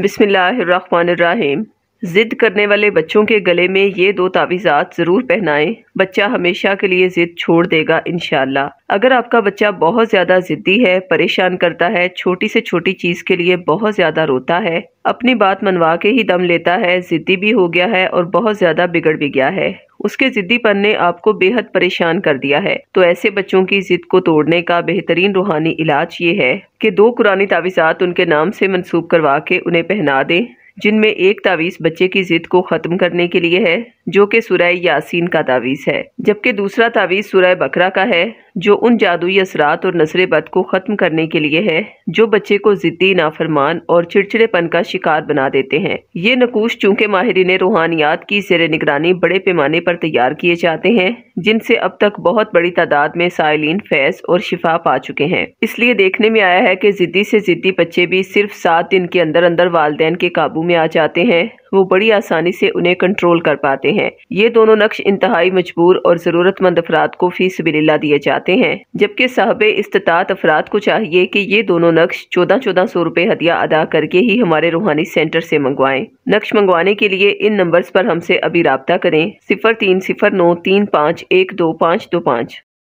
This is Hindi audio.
बिसमीम ज़िद करने वाले बच्चों के गले में ये दो तावीज़ात ज़रूर पहनाएं बच्चा हमेशा के लिए ज़िद छोड़ देगा इन अगर आपका बच्चा बहुत ज़्यादा ज़िद्दी है परेशान करता है छोटी से छोटी चीज़ के लिए बहुत ज़्यादा रोता है अपनी बात मनवा के ही दम लेता है ज़िद्दी भी हो गया है और बहुत ज़्यादा बिगड़ भी गया है उसके जिद्दीपन ने आपको बेहद परेशान कर दिया है तो ऐसे बच्चों की जिद को तोड़ने का बेहतरीन रूहानी इलाज ये है कि दो कुरानी तावीज़ात उनके नाम से मनसूब करवा के उन्हें पहना दें जिनमें एक तावीज़ बच्चे की ज़िद को ख़त्म करने के लिए है जो कि सुरह यासीन का तावीज़ है जबकि दूसरा तावीज़ सुरह बकरा का है जो उन जादुई असरात और नसर बद को ख़त्म करने के लिए है जो बच्चे को ज़िद्दी नाफरमान और चिड़चिड़ेपन का शिकार बना देते हैं ये नकूश चूँकि माहरीन रूहानियात की जेर निगरानी बड़े पैमाने पर तैयार किए जाते हैं जिनसे अब तक बहुत बड़ी तादाद में साइलिन फैज और शिफा पा चुके हैं इसलिए देखने में आया है कि ज़िद्दी से ज़िद्दी बच्चे भी सिर्फ सात दिन के अंदर अंदर वालदेन के काबू में आ जाते हैं वो बड़ी आसानी से उन्हें कंट्रोल कर पाते हैं ये दोनों नक्श इंतहाई मजबूर और ज़रूरतमंद अफराद को फीस बिल्ला दिए जाते हैं जबकि साहब इस्तात अफराद को चाहिए कि ये दोनों नक्श चौदह चौदह सौ रूपए हदिया अदा करके ही हमारे रूहानी सेंटर से मंगवाएं नक्श मंगवाने के लिए इन नंबर्स पर हमसे अभी रबता करें सिफर तीन सिफर नौ तीन पाँच एक दो पाँच दो पाँच